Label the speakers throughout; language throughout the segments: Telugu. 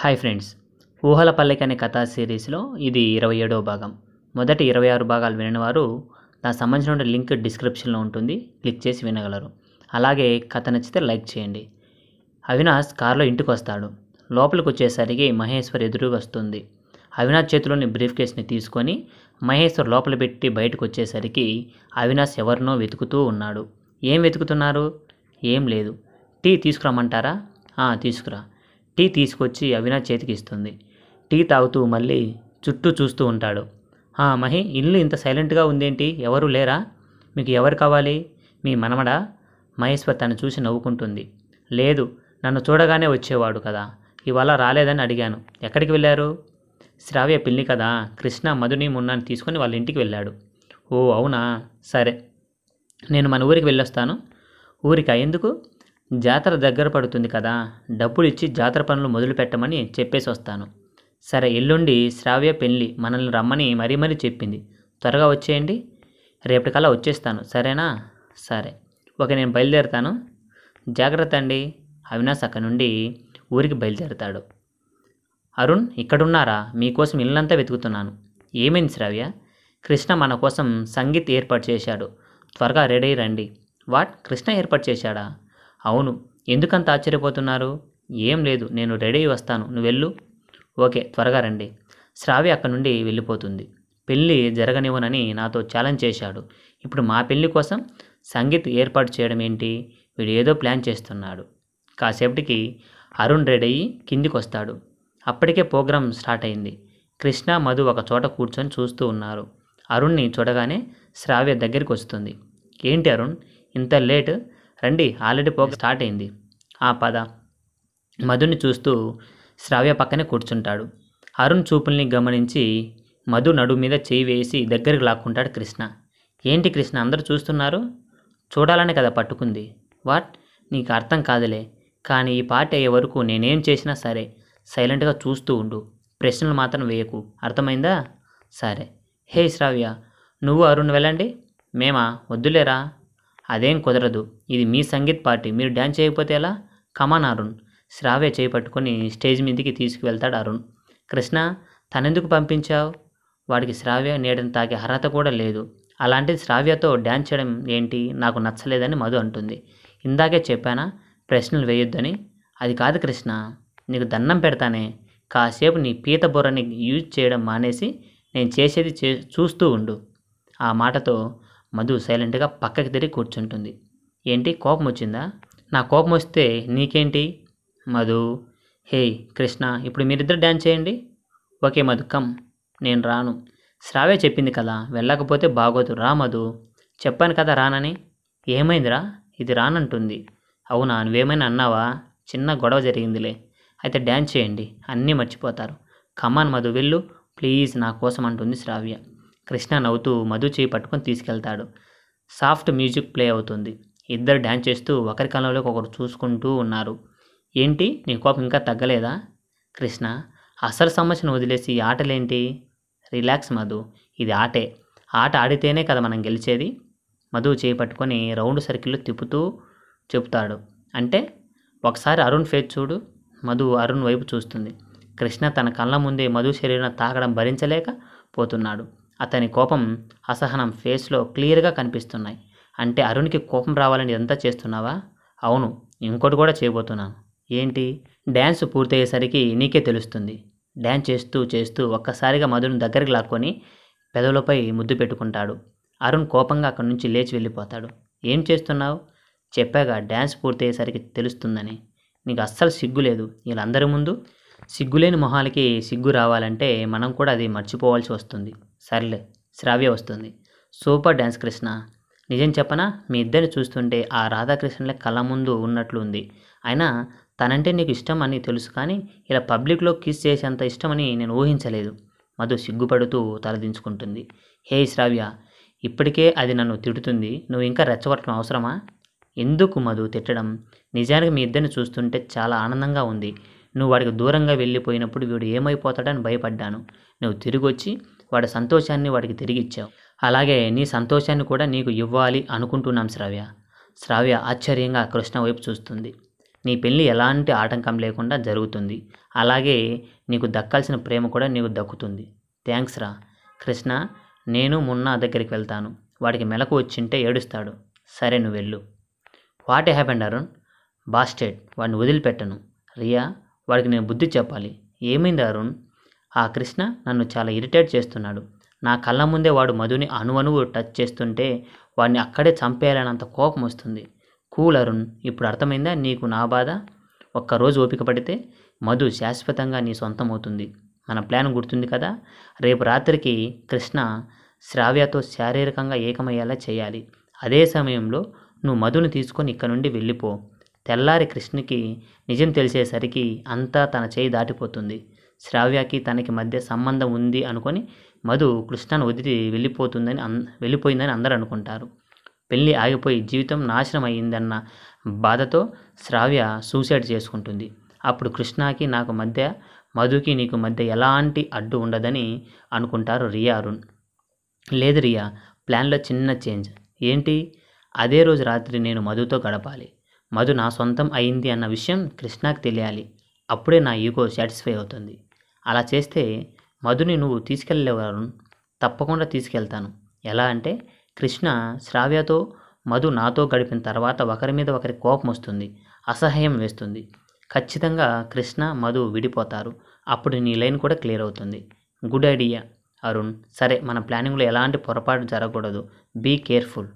Speaker 1: హాయ్ ఫ్రెండ్స్ ఊహల పల్లెకి అనే కథా సిరీస్లో ఇది ఇరవై ఏడవ భాగం మొదటి ఇరవై ఆరు భాగాలు వారు నాకు సంబంధించిన లింక్ డిస్క్రిప్షన్లో ఉంటుంది క్లిక్ చేసి వినగలరు అలాగే కథ నచ్చితే లైక్ చేయండి అవినాష్ కారులో ఇంటికి వస్తాడు లోపలికి వచ్చేసరికి మహేశ్వర్ ఎదురుగా వస్తుంది అవినాష్ చేతిలోని బ్రీఫ్ కేస్ని తీసుకొని మహేశ్వర్ లోపల పెట్టి బయటకు వచ్చేసరికి అవినాష్ ఎవరినో వెతుకుతూ ఉన్నాడు ఏం వెతుకుతున్నారు ఏం లేదు టీ తీసుకురమ్మంటారా తీసుకురా టీ తీసుకొచ్చి అవినాష్ చేతికి ఇస్తుంది టీ తాగుతూ మళ్ళీ చుట్టూ చూస్తూ ఉంటాడు మహి ఇల్లు ఇంత సైలెంట్గా ఉందేంటి ఎవరు లేరా మీకు ఎవరు కావాలి మీ మనమడా మహేశ్వర్ తను చూసి నవ్వుకుంటుంది లేదు నన్ను చూడగానే వచ్చేవాడు కదా ఇవాళ రాలేదని అడిగాను ఎక్కడికి వెళ్ళారు శ్రావ్య పిల్లి కదా కృష్ణ మధుని మున్నాని తీసుకొని వాళ్ళ ఇంటికి వెళ్ళాడు ఓ అవునా సరే నేను మన ఊరికి వెళ్ళొస్తాను ఊరికా ఎందుకు జాతర దగ్గర పడుతుంది కదా డబ్బులిచ్చి జాతర పనులు మొదలు పెట్టమని చెప్పేసి వస్తాను సరే ఎల్లుండి శ్రావ్య పెళ్ళి మనల్ని రమ్మని మరీ మరీ చెప్పింది త్వరగా వచ్చేయండి రేపటికల్లా వచ్చేస్తాను సరేనా సరే ఓకే నేను బయలుదేరుతాను జాగ్రత్త అండి అవినాష్ అక్కడి నుండి ఊరికి బయలుదేరుతాడు అరుణ్ ఇక్కడున్నారా మీకోసం ఇల్లంతా వెతుకుతున్నాను ఏమైంది శ్రావ్య కృష్ణ మన కోసం సంగీత్ ఏర్పాటు చేశాడు త్వరగా రెడీ రండి వాట్ కృష్ణ ఏర్పాటు చేశాడా అవును ఎందుకంత ఆశ్చర్యపోతున్నారు ఏం లేదు నేను రెడీ వస్తాను నువ్వు వెళ్ళు ఓకే త్వరగా రండి శ్రావ్య అక్కడి నుండి వెళ్ళిపోతుంది పెళ్ళి జరగనివ్వనని నాతో ఛాలెంజ్ చేశాడు ఇప్పుడు మా పెళ్లి కోసం సంగీత్ ఏర్పాటు చేయడం ఏంటి వీడు ఏదో ప్లాన్ చేస్తున్నాడు కాసేపటికి అరుణ్ రెడీ అయ్యి కిందికి వస్తాడు అప్పటికే ప్రోగ్రాం స్టార్ట్ అయింది కృష్ణ మధు ఒక చోట కూర్చొని చూస్తూ ఉన్నారు అరుణ్ని చూడగానే శ్రావ్య దగ్గరికి వస్తుంది ఏంటి అరుణ్ ఇంత లేట్ రండి ఆల్రెడీ పోక స్టార్ట్ అయింది ఆ పద మధుని చూస్తూ శ్రావ్య పక్కనే కూర్చుంటాడు అరుణ్ చూపుల్ని గమనించి మధు నడు మీద చేయి వేసి దగ్గరికి లాక్కుంటాడు కృష్ణ ఏంటి కృష్ణ అందరు చూస్తున్నారు చూడాలని కదా పట్టుకుంది వాట్ నీకు అర్థం కాదులే కానీ ఈ పాట అయ్యే వరకు నేనేం చేసినా సరే సైలెంట్గా చూస్తూ ఉండు ప్రశ్నలు మాత్రం వేయకు అర్థమైందా సరే హే శ్రావ్య నువ్వు అరుణ్ వెళ్ళండి మేమా వద్దులేరా అదేం కుదరదు ఇది మీ సంగీత్ పార్టీ మీరు డ్యాన్స్ చేయకపోతే ఎలా కమాన్ అరుణ్ శ్రావ్య చేపట్టుకుని స్టేజ్ మీదకి తీసుకువెళ్తాడు అరుణ్ కృష్ణ తనెందుకు పంపించావు వాడికి శ్రావ్య నీడని తాకే అర్హత కూడా లేదు అలాంటిది శ్రావ్యతో డ్యాన్స్ చేయడం ఏంటి నాకు నచ్చలేదని మధు అంటుంది ఇందాకే చెప్పానా ప్రశ్నలు వేయొద్దని అది కాదు కృష్ణ నీకు దండం పెడతానే కాసేపు నీ పీత బుర్రని యూజ్ చేయడం మానేసి నేను చేసేది చే చూస్తూ ఉండు ఆ మాటతో మధు సైలెంట్గా పక్కకి తిరిగి కూర్చుంటుంది ఏంటి కోపం వచ్చిందా నా కోపం వస్తే నీకేంటి మధు హే కృష్ణ ఇప్పుడు మీరిద్దరు డ్యాన్స్ చేయండి ఓకే మధు కమ్ నేను రాను శ్రావే చెప్పింది కదా వెళ్ళకపోతే బాగోదు రా మధు చెప్పాను కదా రానని ఏమైందిరా ఇది రానంటుంది అవునా నువ్వేమైనా అన్నావా చిన్న గొడవ జరిగిందిలే అయితే డ్యాన్స్ చేయండి అన్నీ మర్చిపోతారు కమాన్ మధు వెళ్ళు ప్లీజ్ నా కోసం అంటుంది శ్రావ్య కృష్ణ నవ్వుతూ మధు చేయి పట్టుకొని తీసుకెళ్తాడు సాఫ్ట్ మ్యూజిక్ ప్లే అవుతుంది ఇద్దరు డ్యాన్స్ చేస్తూ ఒకరి కాలంలోకి ఒకరు చూసుకుంటూ ఉన్నారు ఏంటి నీ కోపం ఇంకా తగ్గలేదా కృష్ణ అసలు సమస్యను వదిలేసి ఆటలేంటి రిలాక్స్ మధు ఇది ఆటే ఆట ఆడితేనే కదా మనం గెలిచేది మధు చేయి పట్టుకొని రౌండ్ సర్కిల్లో తిప్పుతూ చెబుతాడు అంటే ఒకసారి అరుణ్ ఫేస్ చూడు మధు అరుణ్ వైపు చూస్తుంది కృష్ణ తన కళ్ళ ముందే మధు శరీరం తాగడం భరించలేక పోతున్నాడు అతని కోపం అసహనం ఫేస్లో క్లియర్గా కనిపిస్తున్నాయి అంటే అరుణ్కి కోపం రావాలని ఇదంతా చేస్తున్నావా అవును ఇంకోటి కూడా చేయబోతున్నాను ఏంటి డ్యాన్స్ పూర్తయ్యేసరికి నీకే తెలుస్తుంది డ్యాన్స్ చేస్తూ చేస్తూ ఒక్కసారిగా మధుని దగ్గరికి లాక్కొని పెదవులపై ముద్దు పెట్టుకుంటాడు అరుణ్ కోపంగా అక్కడి నుంచి లేచి వెళ్ళిపోతాడు ఏం చేస్తున్నావు చెప్పాగా డ్యాన్స్ పూర్తయ్యేసరికి తెలుస్తుందని నీకు అస్సలు సిగ్గు లేదు వీళ్ళందరి ముందు సిగ్గులేని మొహాలకి సిగ్గు రావాలంటే మనం కూడా అది మర్చిపోవాల్సి వస్తుంది సర్లే శ్రావ్య వస్తుంది సూపర్ డ్యాన్స్ కృష్ణ నిజం చెప్పనా మీ ఇద్దరిని చూస్తుంటే ఆ రాధాకృష్ణలే కళ ముందు ఉన్నట్లు ఉంది అయినా తనంటే నీకు ఇష్టం అని తెలుసు కానీ ఇలా పబ్లిక్లో కిస్ చేసేంత ఇష్టమని నేను ఊహించలేదు మధు సిగ్గుపడుతూ తలదించుకుంటుంది హే శ్రావ్య ఇప్పటికే అది నన్ను తిడుతుంది నువ్వు ఇంకా రెచ్చగొట్టడం అవసరమా ఎందుకు మధు తిట్టడం నిజానికి మీ ఇద్దరిని చూస్తుంటే చాలా ఆనందంగా ఉంది నువ్వు వాడికి దూరంగా వెళ్ళిపోయినప్పుడు వీడు ఏమైపోతాడని భయపడ్డాను నువ్వు తిరిగి వచ్చి వాడి సంతోషాన్ని వాడికి తిరిగి ఇచ్చావు అలాగే నీ సంతోషాన్ని కూడా నీకు ఇవ్వాలి అనుకుంటున్నాం శ్రావ్య శ్రావ్య ఆశ్చర్యంగా కృష్ణ వైపు చూస్తుంది నీ పెళ్ళి ఎలాంటి ఆటంకం లేకుండా జరుగుతుంది అలాగే నీకు దక్కాల్సిన ప్రేమ కూడా నీకు దక్కుతుంది థ్యాంక్స్ రా కృష్ణ నేను మున్నా దగ్గరికి వెళ్తాను వాడికి మెలకు వచ్చింటే ఏడుస్తాడు సరే నువ్వు వెళ్ళు వాట్ హ్యాపెండ్ అరుణ్ బాస్టెడ్ వాడిని వదిలిపెట్టను రియా వాడికి నేను బుద్ధి చెప్పాలి ఏమైంది అరుణ్ ఆ కృష్ణ నన్ను చాలా ఇరిటేట్ చేస్తున్నాడు నా కళ్ళ ముందే వాడు మధుని అణువణువు టచ్ చేస్తుంటే వాడిని అక్కడే చంపేయాలన్నంత కోపం వస్తుంది కూల్ అరుణ్ ఇప్పుడు అర్థమైందా నీకు నా బాధ ఒక్కరోజు ఓపిక పడితే మధు శాశ్వతంగా నీ సొంతం అవుతుంది మన ప్లాన్ గుర్తుంది కదా రేపు రాత్రికి కృష్ణ శ్రావ్యతో శారీరకంగా ఏకమయ్యేలా చేయాలి అదే సమయంలో నువ్వు మధుని తీసుకొని ఇక్కడ నుండి వెళ్ళిపో తెల్లారి కృష్ణకి నిజం తెలిసేసరికి అంతా తన చేయి దాటిపోతుంది శ్రావ్యకి తనకి మధ్య సంబంధం ఉంది అనుకొని మధు కృష్ణను వదిలి వెళ్ళిపోతుందని అన్ వెళ్ళిపోయిందని అందరూ అనుకుంటారు పెళ్ళి ఆగిపోయి జీవితం నాశనం అయ్యిందన్న బాధతో శ్రావ్య సూసైడ్ చేసుకుంటుంది అప్పుడు కృష్ణకి నాకు మధ్య మధుకి నీకు మధ్య ఎలాంటి అడ్డు ఉండదని అనుకుంటారు రియా అరుణ్ లేదు రియా ప్లాన్లో చిన్న చేంజ్ ఏంటి అదే రోజు రాత్రి నేను మధుతో గడపాలి మధు నా సొంతం అయింది అన్న విషయం కృష్ణకి తెలియాలి అప్పుడే నా ఈగో సాటిస్ఫై అవుతుంది అలా చేస్తే మధుని నువ్వు తీసుకెళ్ళలేవారు తప్పకుండా తీసుకెళ్తాను ఎలా అంటే కృష్ణ శ్రావ్యతో మధు నాతో గడిపిన తర్వాత ఒకరి మీద ఒకరి కోపం వస్తుంది అసహ్యం వేస్తుంది ఖచ్చితంగా కృష్ణ మధు విడిపోతారు అప్పుడు నీ లైన్ కూడా క్లియర్ అవుతుంది గుడ్ ఐడియా అరుణ్ సరే మన ప్లానింగ్లో ఎలాంటి పొరపాటు జరగకూడదు బీ కేర్ఫుల్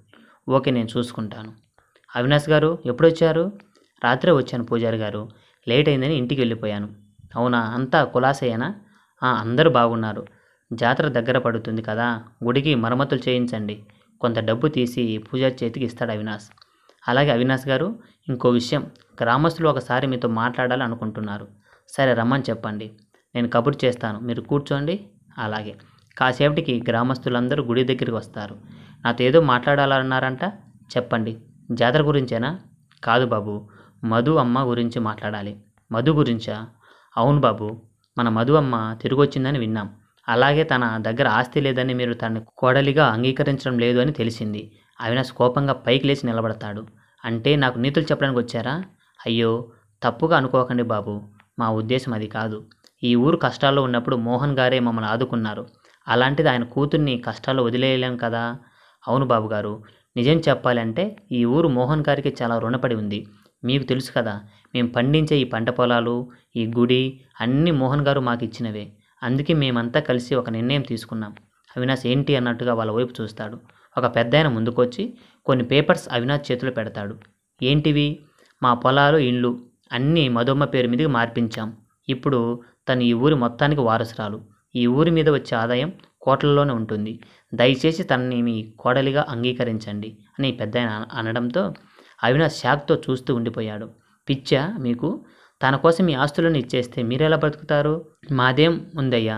Speaker 1: ఓకే నేను చూసుకుంటాను అవినాష్ గారు ఎప్పుడొచ్చారు రాత్రే వచ్చాను పూజారి గారు లేట్ అయిందని ఇంటికి వెళ్ళిపోయాను అవునా అంతా కులాసేనా అందరూ బాగున్నారు జాతర దగ్గర పడుతుంది కదా గుడికి మరమ్మతులు చేయించండి కొంత డబ్బు తీసి పూజ చేతికి ఇస్తాడు అవినాష్ అలాగే అవినాష్ గారు ఇంకో విషయం గ్రామస్తులు ఒకసారి మీతో మాట్లాడాలి అనుకుంటున్నారు సరే రమ్మని చెప్పండి నేను కబుర్ చేస్తాను మీరు కూర్చోండి అలాగే కాసేపటికి గ్రామస్తులందరూ గుడి దగ్గరికి వస్తారు నాతో ఏదో మాట్లాడాలన్నారంట చెప్పండి జాతర గురించేనా కాదు బాబు మధు అమ్మ గురించి మాట్లాడాలి మధు గురించా అవును బాబు మన మధు అమ్మ తిరిగొచ్చిందని విన్నాం అలాగే తన దగ్గర ఆస్తి లేదని మీరు తన కోడలిగా అంగీకరించడం లేదు అని తెలిసింది అవినాష్ కోపంగా పైకి లేచి నిలబడతాడు అంటే నాకు నీతులు చెప్పడానికి వచ్చారా అయ్యో తప్పుగా అనుకోకండి బాబు మా ఉద్దేశం అది కాదు ఈ ఊరు కష్టాల్లో ఉన్నప్పుడు మోహన్ గారే మమ్మల్ని ఆదుకున్నారు అలాంటిది ఆయన కూతుర్ని కష్టాల్లో వదిలేయలేం కదా అవును బాబు గారు నిజం చెప్పాలంటే ఈ ఊరు మోహన్ గారికి చాలా రుణపడి ఉంది మీకు తెలుసు కదా మేము పండించే ఈ పంట పొలాలు ఈ గుడి అన్నీ మోహన్ గారు మాకు ఇచ్చినవే అందుకే మేమంతా కలిసి ఒక నిర్ణయం తీసుకున్నాం అవినాష్ ఏంటి అన్నట్టుగా వాళ్ళ వైపు చూస్తాడు ఒక పెద్దాయన ముందుకొచ్చి కొన్ని పేపర్స్ అవినాష్ చేతిలో పెడతాడు ఏంటివి మా పొలాలు ఇండ్లు అన్నీ మధుమ్మ పేరు మీదకి మార్పించాం ఇప్పుడు తను ఈ ఊరి మొత్తానికి వారసురాలు ఈ ఊరి మీద వచ్చే ఆదాయం కోట్లలోనే ఉంటుంది దయచేసి తనని మీ కోడలిగా అంగీకరించండి అని పెద్ద అనడంతో అవినాష్ షాక్తో చూస్తూ ఉండిపోయాడు పిచ్చా మీకు తన కోసం మీ ఆస్తులను ఇచ్చేస్తే మీరెలా బ్రతుకుతారు మాదేం ఉందయ్యా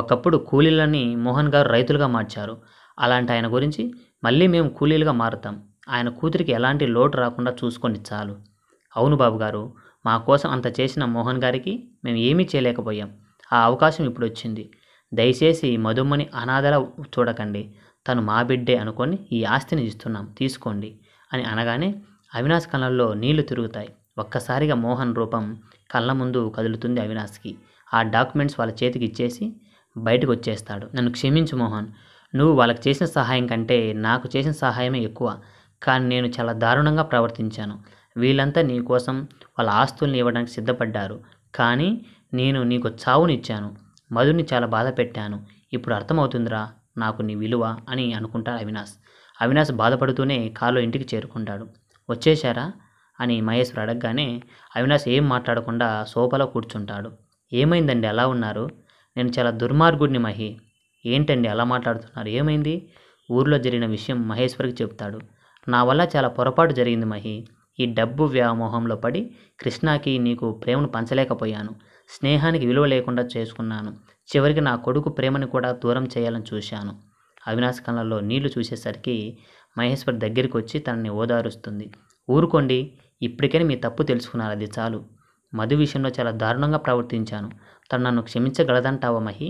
Speaker 1: ఒకప్పుడు కూలీలని మోహన్ గారు రైతులుగా మార్చారు అలాంటి ఆయన గురించి మళ్ళీ మేము కూలీలుగా మారుతాం ఆయన కూతురికి ఎలాంటి లోటు రాకుండా చూసుకోండి చాలు అవును బాబు గారు మా కోసం అంత చేసిన మోహన్ గారికి మేము ఏమీ చేయలేకపోయాం ఆ అవకాశం ఇప్పుడు వచ్చింది దయచేసి మధుమ్మని అనాథలా చూడకండి తను మా బిడ్డే అనుకొని ఈ ఆస్తిని ఇస్తున్నాం తీసుకోండి అని అనగానే అవినాష్ కళ్ళల్లో నీళ్లు తిరుగుతాయి ఒక్కసారిగా మోహన్ రూపం కళ్ళ ముందు కదులుతుంది అవినాష్కి ఆ డాక్యుమెంట్స్ వాళ్ళ చేతికి ఇచ్చేసి బయటకు వచ్చేస్తాడు నన్ను క్షమించు మోహన్ నువ్వు వాళ్ళకి చేసిన సహాయం కంటే నాకు చేసిన సహాయమే ఎక్కువ కానీ నేను చాలా దారుణంగా ప్రవర్తించాను వీళ్ళంతా నీ కోసం వాళ్ళ ఆస్తుల్ని ఇవ్వడానికి సిద్ధపడ్డారు కానీ నేను నీకు చావునిచ్చాను మధుని చాలా బాధ పెట్టాను ఇప్పుడు అర్థమవుతుందిరా నాకు నీ విలువ అని అనుకుంటాడు అవినాష్ అవినాష్ బాధపడుతూనే కారులో ఇంటికి చేరుకుంటాడు వచ్చేశారా అని మహేశ్వర్ అడగగానే అవినాష్ ఏం మాట్లాడకుండా సోఫాలో కూర్చుంటాడు ఏమైందండి అలా ఉన్నారు నేను చాలా దుర్మార్గుడిని మహి ఏంటండి అలా మాట్లాడుతున్నారు ఏమైంది ఊర్లో జరిగిన విషయం మహేశ్వర్కి చెప్తాడు నా వల్ల చాలా పొరపాటు జరిగింది మహి ఈ డబ్బు వ్యామోహంలో పడి కృష్ణాకి నీకు ప్రేమను పంచలేకపోయాను స్నేహానికి విలువ లేకుండా చేసుకున్నాను చివరికి నా కొడుకు ప్రేమని కూడా దూరం చేయాలని చూశాను అవినాశ కళ్ళల్లో నీళ్లు చూసేసరికి మహేశ్వర్ దగ్గరికి వచ్చి తనని ఓదారుస్తుంది ఊరుకోండి ఇప్పటికైనా మీ తప్పు తెలుసుకున్నారు అది చాలు మధు విషయంలో చాలా దారుణంగా ప్రవర్తించాను తను నన్ను క్షమించగలదంటావా మహి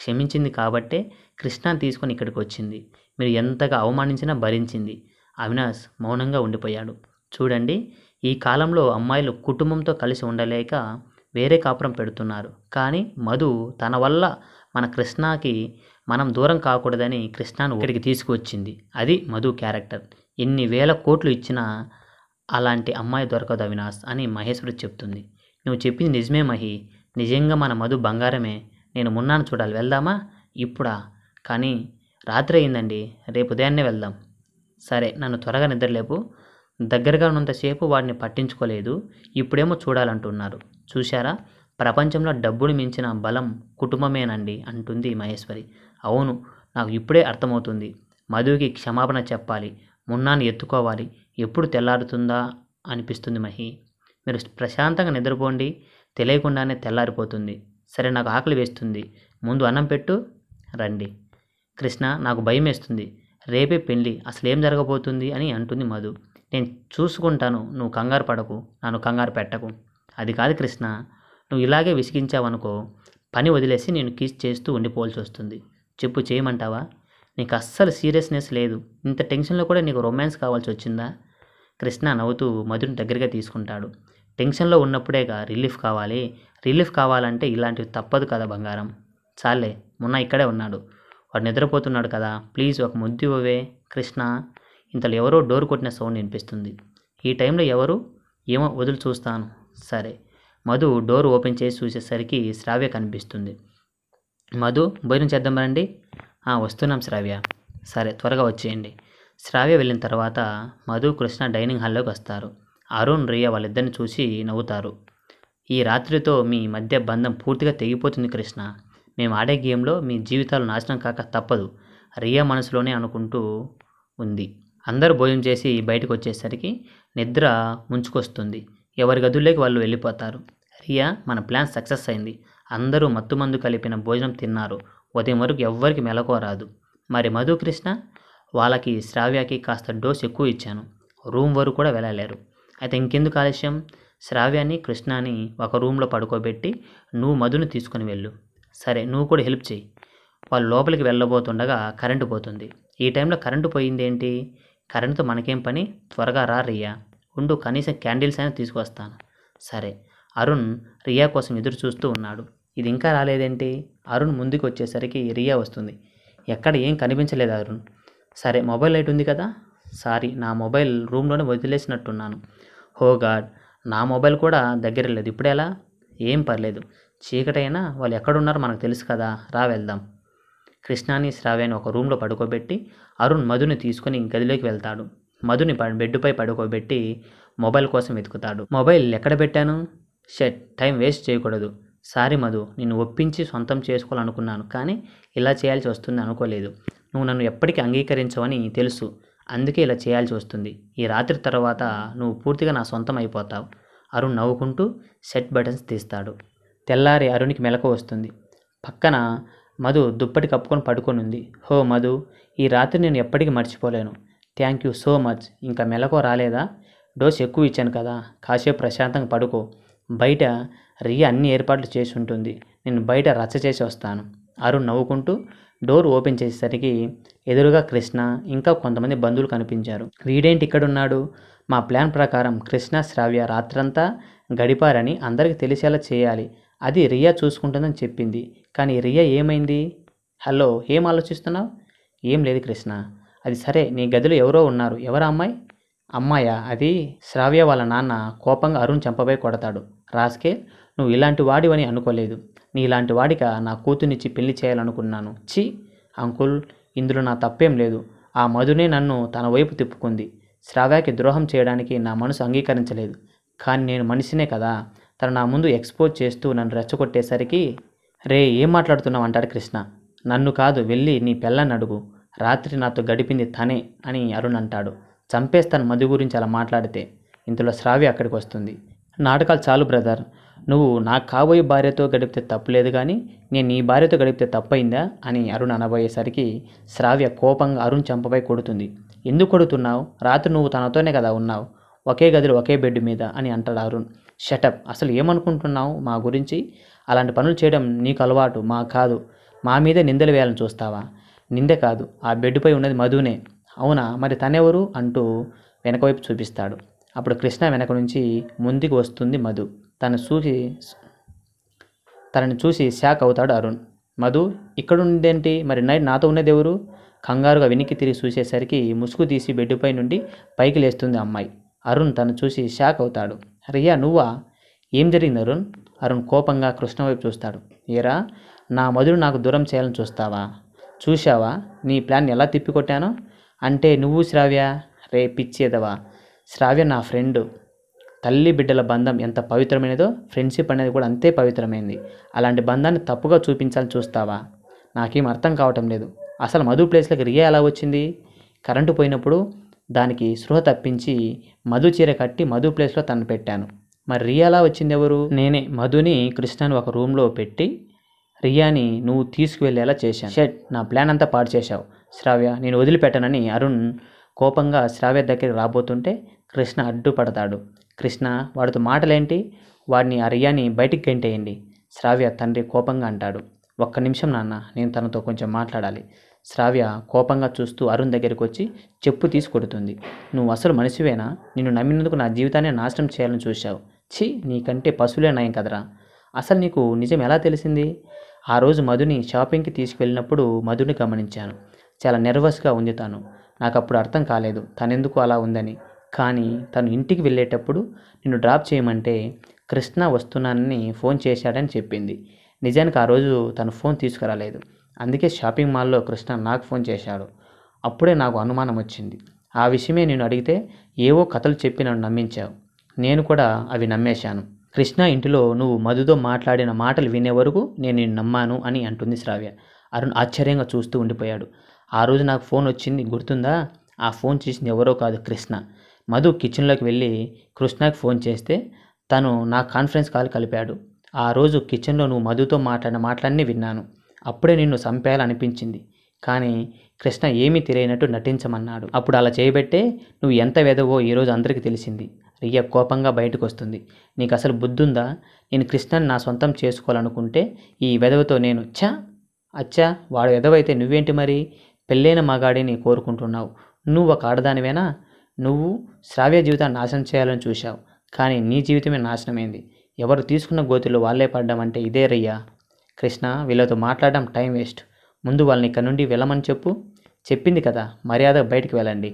Speaker 1: క్షమించింది కాబట్టే కృష్ణ తీసుకొని ఇక్కడికి వచ్చింది మీరు ఎంతగా అవమానించినా భరించింది అవినాష్ మౌనంగా ఉండిపోయాడు చూడండి ఈ కాలంలో అమ్మాయిలు కుటుంబంతో కలిసి ఉండలేక వేరే కాపురం పెడుతున్నారు కానీ మధు తన వల్ల మన కృష్ణకి మనం దూరం కాకూడదని కృష్ణను ఒకరికి తీసుకువచ్చింది అది మధు క్యారెక్టర్ ఎన్ని వేల కోట్లు ఇచ్చినా అలాంటి అమ్మాయి దొరకదు అవినాష్ అని మహేశ్వరి చెప్తుంది నువ్వు చెప్పింది నిజమే మహి నిజంగా మన మధు బంగారమే నేను మున్నాను చూడాలి వెళ్దామా ఇప్పుడా కానీ రాత్రి అయిందండి రేపు ఉదయాన్నే వెళ్దాం సరే నన్ను త్వరగా నిద్రలేపు దగ్గరగా ఉన్నంతసేపు వాడిని పట్టించుకోలేదు ఇప్పుడేమో చూడాలంటున్నారు చూశారా ప్రపంచంలో డబ్బును మించిన బలం కుటుంబమేనండి అంటుంది మహేశ్వరి అవును నాకు ఇప్పుడే అర్థమవుతుంది మధువికి క్షమాపణ చెప్పాలి మున్నాన్ని ఎత్తుకోవాలి ఎప్పుడు తెల్లారుతుందా అనిపిస్తుంది మహి మీరు ప్రశాంతంగా నిద్రపోండి తెలియకుండానే తెల్లారిపోతుంది సరే నాకు ఆకలి వేస్తుంది ముందు అన్నం పెట్టు రండి కృష్ణ నాకు భయం వేస్తుంది రేపే పెళ్ళి అసలు ఏం జరగబోతుంది అని అంటుంది మధు నేను చూసుకుంటాను నువ్వు కంగారు పడకు నన్ను కంగారు పెట్టకు అది కాదు కృష్ణ నువ్వు ఇలాగే విసిగించావనుకో పని వదిలేసి నేను కీస్ చేస్తూ ఉండిపోవాల్సి వస్తుంది చెప్పు చేయమంటావా నీకు అస్సలు సీరియస్నెస్ లేదు ఇంత టెన్షన్లో కూడా నీకు రొమాన్స్ కావాల్సి వచ్చిందా కృష్ణ నవ్వుతూ మధుని దగ్గరగా తీసుకుంటాడు టెన్షన్లో ఉన్నప్పుడేగా రిలీఫ్ కావాలి రిలీఫ్ కావాలంటే ఇలాంటివి తప్పదు కదా బంగారం చాలే మొన్న ఇక్కడే ఉన్నాడు వాడు నిద్రపోతున్నాడు కదా ప్లీజ్ ఒక ముద్దు ఇవ్వవే కృష్ణ ఇంతలో ఎవరో డోర్ కొట్టిన సౌండ్ వినిపిస్తుంది ఈ టైంలో ఎవరు ఏమో వదులు చూస్తాను సరే మధు డోర్ ఓపెన్ చేసి చూసేసరికి శ్రావ్య కనిపిస్తుంది మధు భోజనం చేద్దాం రండి వస్తున్నాం శ్రావ్య సరే త్వరగా వచ్చేయండి శ్రావ్య వెళ్ళిన తర్వాత మధు కృష్ణ డైనింగ్ హాల్లోకి వస్తారు అరుణ్ రియ వాళ్ళిద్దరిని చూసి నవ్వుతారు ఈ రాత్రితో మీ మధ్య బంధం పూర్తిగా తెగిపోతుంది కృష్ణ మేము ఆడే గేమ్లో మీ జీవితాలు నాశనం కాక తప్పదు రియా మనసులోనే అనుకుంటూ ఉంది అందరూ భోజనం చేసి బయటకు వచ్చేసరికి నిద్ర ముంచుకొస్తుంది ఎవరి గదుల్లోకి వాళ్ళు వెళ్ళిపోతారు రియా మన ప్లాన్ సక్సెస్ అయింది అందరూ మత్తుమందు కలిపిన భోజనం తిన్నారు ఉదయం వరకు ఎవ్వరికి మెలకోరాదు రాదు మరి మధుకృష్ణ వాళ్ళకి శ్రావ్యకి కాస్త డోస్ ఎక్కువ ఇచ్చాను రూమ్ వరకు కూడా వెళ్ళలేరు అయితే ఇంకెందుకు ఆలస్యం శ్రావ్యాన్ని కృష్ణాని ఒక రూమ్లో పడుకోబెట్టి నువ్వు మధుని తీసుకుని వెళ్ళు సరే నువ్వు కూడా హెల్ప్ చేయి వాళ్ళు లోపలికి వెళ్ళబోతుండగా కరెంటు పోతుంది ఈ టైంలో కరెంటు పోయింది ఏంటి కరెంటుతో మనకేం పని త్వరగా రా రియా ఉండు కనీసం క్యాండిల్స్ అయినా తీసుకొస్తాను సరే అరుణ్ రియా కోసం ఎదురు చూస్తూ ఉన్నాడు ఇది ఇంకా రాలేదేంటి అరుణ్ ముందుకు వచ్చేసరికి రియా వస్తుంది ఎక్కడ ఏం కనిపించలేదు అరుణ్ సరే మొబైల్ లైట్ ఉంది కదా సారీ నా మొబైల్ రూమ్లోనే వదిలేసినట్టున్నాను హో గాడ్ నా మొబైల్ కూడా దగ్గర లేదు ఇప్పుడు ఎలా ఏం పర్లేదు చీకటైనా వాళ్ళు ఎక్కడున్నారో మనకు తెలుసు కదా రా వెళ్దాం కృష్ణాని శ్రావ్యాన్ని ఒక రూమ్లో పడుకోబెట్టి అరుణ్ మధుని తీసుకుని గదిలోకి వెళ్తాడు మధుని బెడ్డుపై పడుకోబెట్టి మొబైల్ కోసం వెతుకుతాడు మొబైల్ ఎక్కడ పెట్టాను షెట్ టైం వేస్ట్ చేయకూడదు సారీ మధు నిన్ను ఒప్పించి సొంతం చేసుకోవాలనుకున్నాను కానీ ఇలా చేయాల్సి వస్తుంది అనుకోలేదు నువ్వు నన్ను ఎప్పటికీ అంగీకరించవని తెలుసు అందుకే ఇలా చేయాల్సి వస్తుంది ఈ రాత్రి తర్వాత నువ్వు పూర్తిగా నా సొంతం అయిపోతావు అరుణ్ నవ్వుకుంటూ సెట్ బటన్స్ తీస్తాడు తెల్లారి అరుణ్కి మెలకు వస్తుంది పక్కన మధు దుప్పటి కప్పుకొని పడుకొని ఉంది హో మధు ఈ రాత్రి నేను ఎప్పటికీ మర్చిపోలేను థ్యాంక్ యూ సో మచ్ ఇంకా మెలకు రాలేదా డోస్ ఎక్కువ ఇచ్చాను కదా కాసేపు ప్రశాంతంగా పడుకో బయట రియా అన్ని ఏర్పాట్లు చేసి ఉంటుంది నేను బయట రచ్చ చేసి వస్తాను అరుణ్ నవ్వుకుంటూ డోర్ ఓపెన్ చేసేసరికి ఎదురుగా కృష్ణ ఇంకా కొంతమంది బంధువులు కనిపించారు వీడేంటి ఇక్కడున్నాడు మా ప్లాన్ ప్రకారం కృష్ణ శ్రావ్య రాత్రంతా గడిపారని అందరికీ తెలిసేలా చేయాలి అది రియా చూసుకుంటుందని చెప్పింది కానీ రియా ఏమైంది హలో ఏం ఆలోచిస్తున్నావు ఏం లేదు కృష్ణ అది సరే నీ గదిలో ఎవరో ఉన్నారు ఎవరా అమ్మాయి అమ్మాయ అది శ్రావ్య వాళ్ళ నాన్న కోపంగా అరుణ్ చంపబోయి కొడతాడు రాస్కే నువ్వు ఇలాంటి వాడివని అనుకోలేదు ఇలాంటి వాడిక నా కూతునిచ్చి పెళ్లి చేయాలనుకున్నాను ఛీ అంకుల్ ఇందులో నా తప్పేం లేదు ఆ మధునే నన్ను తన వైపు తిప్పుకుంది శ్రావ్యాకి ద్రోహం చేయడానికి నా మనసు అంగీకరించలేదు కానీ నేను మనిషినే కదా తను నా ముందు ఎక్స్పోజ్ చేస్తూ నన్ను రెచ్చగొట్టేసరికి రే ఏం మాట్లాడుతున్నావు అంటాడు కృష్ణ నన్ను కాదు వెళ్ళి నీ పెళ్ళని అడుగు రాత్రి నాతో గడిపింది తనే అని అరుణ్ అంటాడు చంపేస్తాను మధు గురించి అలా మాట్లాడితే ఇంతలో శ్రావ్య అక్కడికి వస్తుంది నాటకాలు చాలు బ్రదర్ నువ్వు నాకు కాబోయే భార్యతో గడిపితే తప్పులేదు కానీ నేను నీ భార్యతో గడిపితే తప్పైందా అని అరుణ్ అనబోయేసరికి శ్రావ్య కోపంగా అరుణ్ చంపపై కొడుతుంది ఎందుకు కొడుతున్నావు రాత్రి నువ్వు తనతోనే కదా ఉన్నావు ఒకే గదిలో ఒకే బెడ్ మీద అని అంటాడు అరుణ్ షటప్ అసలు ఏమనుకుంటున్నావు మా గురించి అలాంటి పనులు చేయడం నీకు అలవాటు మా కాదు మా మీదే నిందలు వేయాలని చూస్తావా నిందే కాదు ఆ బెడ్పై ఉన్నది మధునే అవునా మరి తనెవరు అంటూ వెనకవైపు చూపిస్తాడు అప్పుడు కృష్ణ వెనక నుంచి ముందుకు వస్తుంది మధు తను చూసి తనని చూసి షాక్ అవుతాడు అరుణ్ మధు ఇక్కడుండేంటి మరి నైట్ నాతో ఉన్నది ఎవరు కంగారుగా వెనక్కి తిరిగి చూసేసరికి ముసుగు తీసి బెడ్డుపై నుండి పైకి లేస్తుంది అమ్మాయి అరుణ్ తను చూసి షాక్ అవుతాడు రియా నువ్వా ఏం జరిగింది అరుణ్ అరుణ్ కోపంగా కృష్ణ వైపు చూస్తాడు ఏరా నా మధురు నాకు దూరం చేయాలని చూస్తావా చూశావా నీ ప్లాన్ ఎలా తిప్పికొట్టానో అంటే నువ్వు శ్రావ్య రే పిచ్చేదవా శ్రావ్య నా ఫ్రెండు తల్లి బిడ్డల బంధం ఎంత పవిత్రమైనదో ఫ్రెండ్షిప్ అనేది కూడా అంతే పవిత్రమైంది అలాంటి బంధాన్ని తప్పుగా చూపించాలని చూస్తావా నాకేం అర్థం కావటం లేదు అసలు మధు ప్లేస్లోకి రియా ఎలా వచ్చింది కరెంటు పోయినప్పుడు దానికి స్పృహ తప్పించి మధు చీర కట్టి మధు ప్లేస్లో తను పెట్టాను మరి రియా ఎలా వచ్చింది ఎవరు నేనే మధుని కృష్ణని ఒక రూమ్లో పెట్టి రియాని నువ్వు తీసుకువెళ్ళేలా చేశాను షెట్ నా ప్లాన్ అంతా పాడు చేశావు శ్రావ్య నేను వదిలిపెట్టనని అరుణ్ కోపంగా శ్రావ్య దగ్గరికి రాబోతుంటే కృష్ణ అడ్డుపడతాడు కృష్ణ వాడితో మాటలేంటి వాడిని అరియాని బయటికి గెంటేయండి శ్రావ్య తండ్రి కోపంగా అంటాడు ఒక్క నిమిషం నాన్న నేను తనతో కొంచెం మాట్లాడాలి శ్రావ్య కోపంగా చూస్తూ అరుణ్ దగ్గరికి వచ్చి చెప్పు తీసి కొడుతుంది నువ్వు అసలు మనిషివేనా నిన్ను నమ్మినందుకు నా జీవితాన్ని నాశనం చేయాలని చూశావు ఛీ నీకంటే పశువులే నయం కదరా అసలు నీకు నిజం ఎలా తెలిసింది ఆ రోజు మధుని షాపింగ్కి తీసుకువెళ్ళినప్పుడు మధుని గమనించాను చాలా నెర్వస్గా ఉంది తాను నాకు అప్పుడు అర్థం కాలేదు తనెందుకు అలా ఉందని కానీ తను ఇంటికి వెళ్ళేటప్పుడు నిన్ను డ్రాప్ చేయమంటే కృష్ణ వస్తున్నానని ఫోన్ చేశాడని చెప్పింది నిజానికి ఆ రోజు తను ఫోన్ తీసుకురాలేదు అందుకే షాపింగ్ మాల్లో కృష్ణ నాకు ఫోన్ చేశాడు అప్పుడే నాకు అనుమానం వచ్చింది ఆ విషయమే నేను అడిగితే ఏవో కథలు చెప్పి నన్ను నమ్మించావు నేను కూడా అవి నమ్మేశాను కృష్ణ ఇంటిలో నువ్వు మధుతో మాట్లాడిన మాటలు వినే వరకు నేను నిన్ను నమ్మాను అని అంటుంది శ్రావ్య అరుణ్ ఆశ్చర్యంగా చూస్తూ ఉండిపోయాడు ఆ రోజు నాకు ఫోన్ వచ్చింది గుర్తుందా ఆ ఫోన్ చేసింది ఎవరో కాదు కృష్ణ మధు కిచెన్లోకి వెళ్ళి కృష్ణకి ఫోన్ చేస్తే తను నా కాన్ఫరెన్స్ కాల్ కలిపాడు ఆ రోజు కిచెన్లో నువ్వు మధుతో మాట్లాడిన మాటలన్నీ విన్నాను అప్పుడే నిన్ను చంపేయాలనిపించింది కానీ కృష్ణ ఏమీ తెలియనట్టు నటించమన్నాడు అప్పుడు అలా చేయబెట్టే నువ్వు ఎంత వెదవో ఈరోజు అందరికీ తెలిసింది రియ్య కోపంగా బయటకు వస్తుంది నీకు అసలు బుద్ధుందా నేను కృష్ణని నా సొంతం చేసుకోవాలనుకుంటే ఈ వెదవతో నేను ఛా అచ్చా వాడు వెదవైతే నువ్వేంటి మరి పెళ్ళైన మగాడిని కోరుకుంటున్నావు నువ్వు ఒక ఆడదానివేనా నువ్వు శ్రావ్య జీవితాన్ని నాశనం చేయాలని చూశావు కానీ నీ జీవితమే నాశనమైంది ఎవరు తీసుకున్న గోతులు వాళ్ళే పడ్డం అంటే ఇదే రయ్యా కృష్ణ వీళ్ళతో మాట్లాడడం టైం వేస్ట్ ముందు వాళ్ళని ఇక్కడ నుండి వెళ్ళమని చెప్పు చెప్పింది కదా మర్యాద బయటికి వెళ్ళండి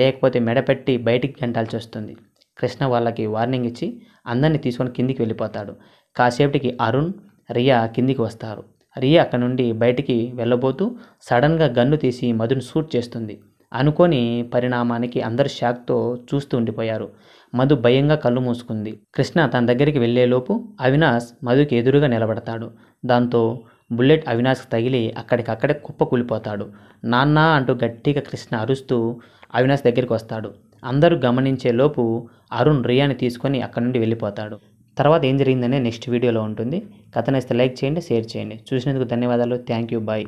Speaker 1: లేకపోతే మెడపెట్టి బయటికి గంటాల్సి వస్తుంది కృష్ణ వాళ్ళకి వార్నింగ్ ఇచ్చి అందరినీ తీసుకొని కిందికి వెళ్ళిపోతాడు కాసేపటికి అరుణ్ రియా కిందికి వస్తారు రియా అక్కడ నుండి బయటికి వెళ్ళబోతూ సడన్గా గన్ను తీసి మధును షూట్ చేస్తుంది అనుకోని పరిణామానికి అందరు షాక్తో చూస్తూ ఉండిపోయారు మధు భయంగా కళ్ళు మూసుకుంది కృష్ణ తన దగ్గరికి వెళ్లేలోపు అవినాష్ మధుకి ఎదురుగా నిలబడతాడు దాంతో బుల్లెట్ అవినాష్కి తగిలి అక్కడికక్కడే కుప్ప కూలిపోతాడు నాన్న అంటూ గట్టిగా కృష్ణ అరుస్తూ అవినాష్ దగ్గరికి వస్తాడు అందరూ గమనించేలోపు అరుణ్ రియాని తీసుకొని అక్కడి నుండి వెళ్ళిపోతాడు తర్వాత ఏం జరిగిందనే నెక్స్ట్ వీడియోలో ఉంటుంది కథ లైక్ చేయండి షేర్ చేయండి చూసినందుకు ధన్యవాదాలు థ్యాంక్ యూ బాయ్